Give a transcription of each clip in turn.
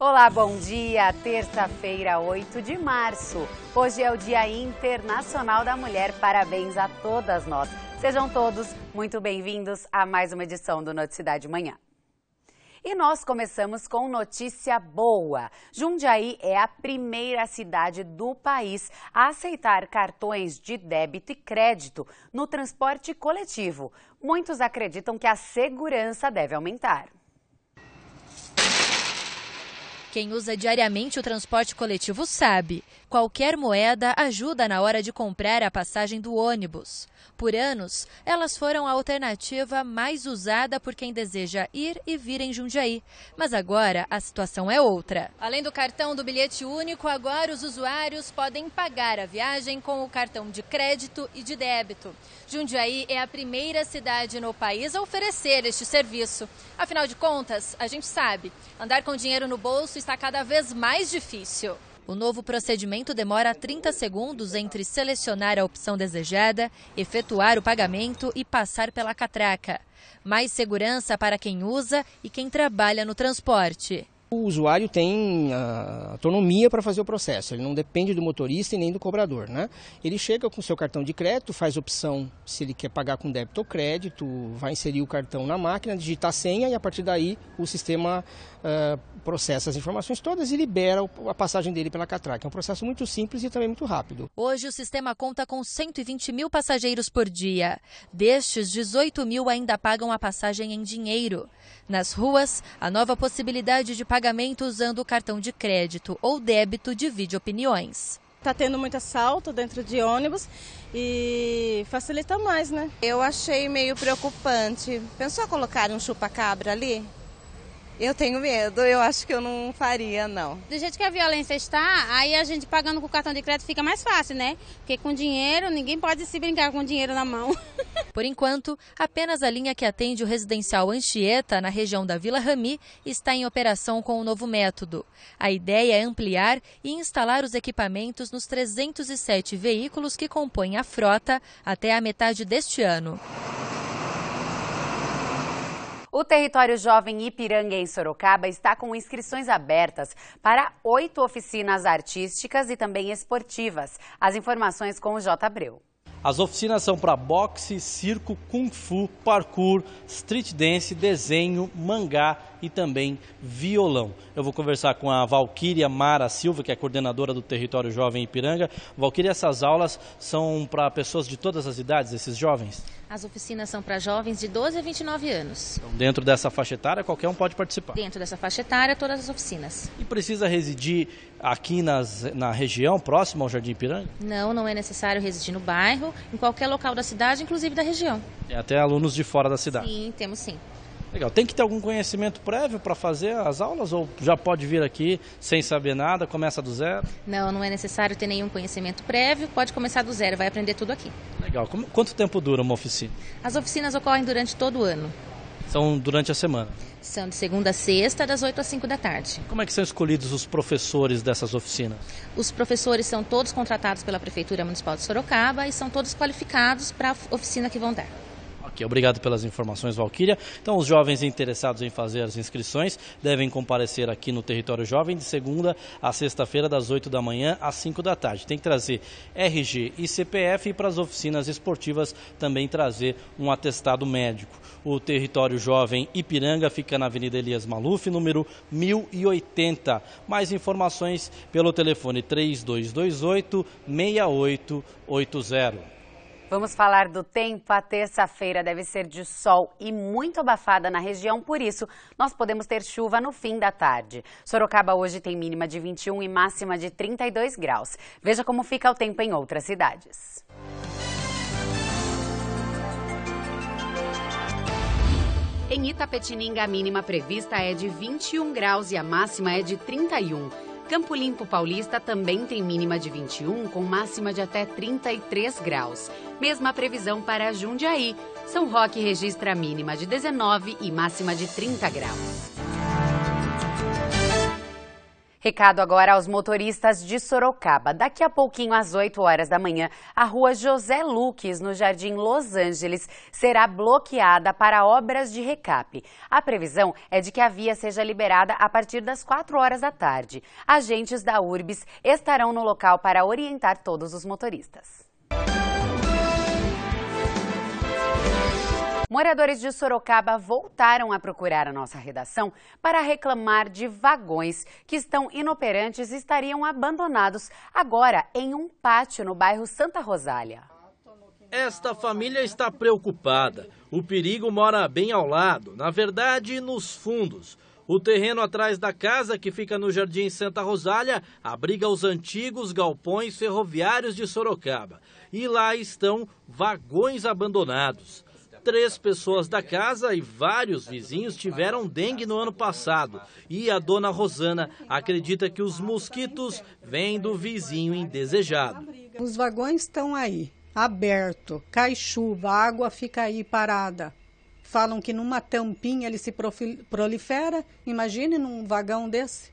Olá, bom dia! Terça-feira, 8 de março. Hoje é o Dia Internacional da Mulher. Parabéns a todas nós. Sejam todos muito bem-vindos a mais uma edição do Noticidade Manhã. E nós começamos com notícia boa. Jundiaí é a primeira cidade do país a aceitar cartões de débito e crédito no transporte coletivo. Muitos acreditam que a segurança deve aumentar. Quem usa diariamente o transporte coletivo sabe: qualquer moeda ajuda na hora de comprar a passagem do ônibus. Por anos, elas foram a alternativa mais usada por quem deseja ir e vir em Jundiaí. Mas agora a situação é outra. Além do cartão do bilhete único, agora os usuários podem pagar a viagem com o cartão de crédito e de débito. Jundiaí é a primeira cidade no país a oferecer este serviço. Afinal de contas, a gente sabe, andar com dinheiro no bolso está cada vez mais difícil. O novo procedimento demora 30 segundos entre selecionar a opção desejada, efetuar o pagamento e passar pela catraca. Mais segurança para quem usa e quem trabalha no transporte. O usuário tem autonomia para fazer o processo, ele não depende do motorista e nem do cobrador. Né? Ele chega com seu cartão de crédito, faz opção se ele quer pagar com débito ou crédito, vai inserir o cartão na máquina, digitar a senha e a partir daí o sistema uh, processa as informações todas e libera a passagem dele pela catraca. É um processo muito simples e também muito rápido. Hoje o sistema conta com 120 mil passageiros por dia. Destes, 18 mil ainda pagam a passagem em dinheiro. Nas ruas, a nova possibilidade de pagar pagamento usando o cartão de crédito ou débito divide opiniões. Tá tendo muito assalto dentro de ônibus e facilita mais, né? Eu achei meio preocupante. Pensou colocar um chupa-cabra ali? Eu tenho medo, eu acho que eu não faria, não. Do jeito que a violência está, aí a gente pagando com o cartão de crédito fica mais fácil, né? Porque com dinheiro, ninguém pode se brincar com dinheiro na mão. Por enquanto, apenas a linha que atende o residencial Anchieta, na região da Vila Rami, está em operação com o novo método. A ideia é ampliar e instalar os equipamentos nos 307 veículos que compõem a frota até a metade deste ano. O Território Jovem Ipiranga, em Sorocaba, está com inscrições abertas para oito oficinas artísticas e também esportivas. As informações com o J. Abreu. As oficinas são para boxe, circo, kung fu, parkour, street dance, desenho, mangá e também violão. Eu vou conversar com a Valquíria Mara Silva, que é coordenadora do Território Jovem Ipiranga. Valquíria, essas aulas são para pessoas de todas as idades, esses jovens? As oficinas são para jovens de 12 a 29 anos. Então, dentro dessa faixa etária, qualquer um pode participar? Dentro dessa faixa etária, todas as oficinas. E precisa residir aqui nas, na região, próxima ao Jardim Ipiranga? Não, não é necessário residir no bairro, em qualquer local da cidade, inclusive da região. E é até alunos de fora da cidade? Sim, temos sim. Legal. Tem que ter algum conhecimento prévio para fazer as aulas ou já pode vir aqui sem saber nada, começa do zero? Não, não é necessário ter nenhum conhecimento prévio, pode começar do zero, vai aprender tudo aqui. Legal. Como, quanto tempo dura uma oficina? As oficinas ocorrem durante todo o ano. São durante a semana? São de segunda a sexta, das 8 às 5 da tarde. Como é que são escolhidos os professores dessas oficinas? Os professores são todos contratados pela Prefeitura Municipal de Sorocaba e são todos qualificados para a oficina que vão dar obrigado pelas informações, Valquíria. Então, os jovens interessados em fazer as inscrições devem comparecer aqui no Território Jovem de segunda a sexta-feira, das 8 da manhã às 5 da tarde. Tem que trazer RG e CPF e para as oficinas esportivas também trazer um atestado médico. O Território Jovem Ipiranga fica na Avenida Elias Maluf, número 1080. Mais informações pelo telefone 3228 6880. Vamos falar do tempo. A terça-feira deve ser de sol e muito abafada na região, por isso nós podemos ter chuva no fim da tarde. Sorocaba hoje tem mínima de 21 e máxima de 32 graus. Veja como fica o tempo em outras cidades. Em Itapetininga, a mínima prevista é de 21 graus e a máxima é de 31. Campo Limpo Paulista também tem mínima de 21, com máxima de até 33 graus. Mesma previsão para Jundiaí. São Roque registra mínima de 19 e máxima de 30 graus. Recado agora aos motoristas de Sorocaba. Daqui a pouquinho, às 8 horas da manhã, a rua José Luques, no Jardim Los Angeles, será bloqueada para obras de recap. A previsão é de que a via seja liberada a partir das 4 horas da tarde. Agentes da URBS estarão no local para orientar todos os motoristas. Moradores de Sorocaba voltaram a procurar a nossa redação para reclamar de vagões que estão inoperantes e estariam abandonados agora em um pátio no bairro Santa Rosália. Esta família está preocupada. O perigo mora bem ao lado, na verdade, nos fundos. O terreno atrás da casa, que fica no Jardim Santa Rosália, abriga os antigos galpões ferroviários de Sorocaba. E lá estão vagões abandonados. Três pessoas da casa e vários vizinhos tiveram dengue no ano passado. E a dona Rosana acredita que os mosquitos vêm do vizinho indesejado. Os vagões estão aí, aberto, cai chuva, a água fica aí parada. Falam que numa tampinha ele se prolifera. Imagine num vagão desse.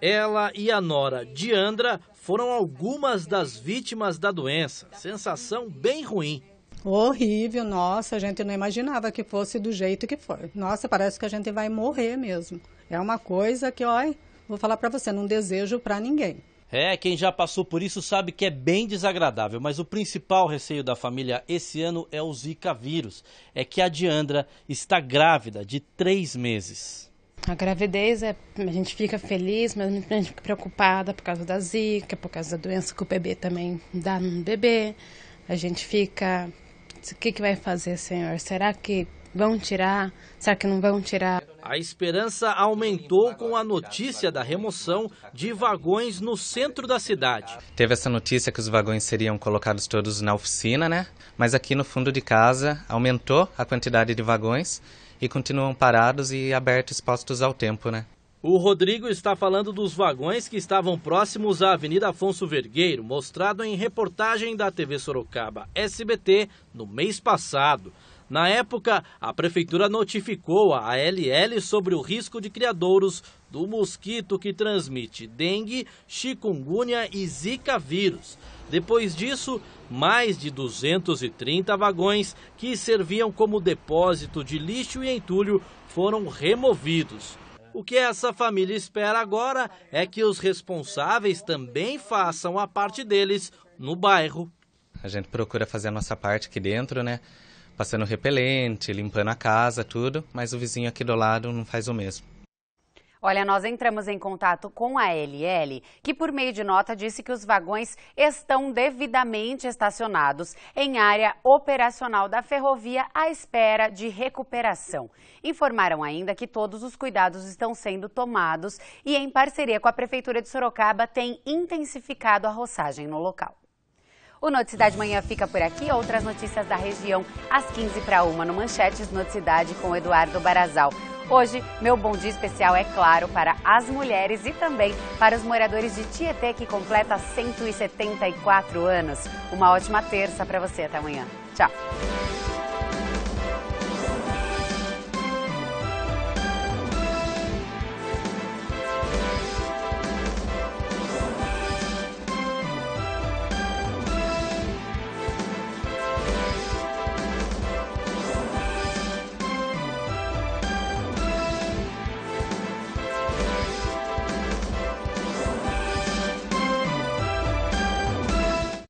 Ela e a nora Diandra foram algumas das vítimas da doença. Sensação bem ruim. Horrível, nossa, a gente não imaginava que fosse do jeito que foi. Nossa, parece que a gente vai morrer mesmo. É uma coisa que, olha, vou falar para você, não desejo para ninguém. É, quem já passou por isso sabe que é bem desagradável, mas o principal receio da família esse ano é o Zika vírus. É que a Diandra está grávida de três meses. A gravidez, é, a gente fica feliz, mas a gente fica preocupada por causa da zika, por causa da doença que o bebê também dá no bebê. A gente fica o que, que vai fazer, Senhor? Será que vão tirar? Será que não vão tirar? A esperança aumentou com a notícia da remoção de vagões no centro da cidade. Teve essa notícia que os vagões seriam colocados todos na oficina, né? Mas aqui no fundo de casa aumentou a quantidade de vagões e continuam parados e abertos, expostos ao tempo, né? O Rodrigo está falando dos vagões que estavam próximos à Avenida Afonso Vergueiro, mostrado em reportagem da TV Sorocaba SBT no mês passado. Na época, a prefeitura notificou a ALL sobre o risco de criadouros do mosquito que transmite dengue, chikungunya e zika vírus. Depois disso, mais de 230 vagões que serviam como depósito de lixo e entulho foram removidos. O que essa família espera agora é que os responsáveis também façam a parte deles no bairro. A gente procura fazer a nossa parte aqui dentro, né? Passando repelente, limpando a casa, tudo, mas o vizinho aqui do lado não faz o mesmo. Olha, nós entramos em contato com a LL, que por meio de nota disse que os vagões estão devidamente estacionados em área operacional da ferrovia à espera de recuperação. Informaram ainda que todos os cuidados estão sendo tomados e, em parceria com a Prefeitura de Sorocaba, tem intensificado a roçagem no local. O Noticidade Manhã fica por aqui. Outras notícias da região às 15 para uma no Manchetes Noticidade com Eduardo Barazal. Hoje, meu bom dia especial é claro para as mulheres e também para os moradores de Tietê que completa 174 anos. Uma ótima terça para você. Até amanhã. Tchau.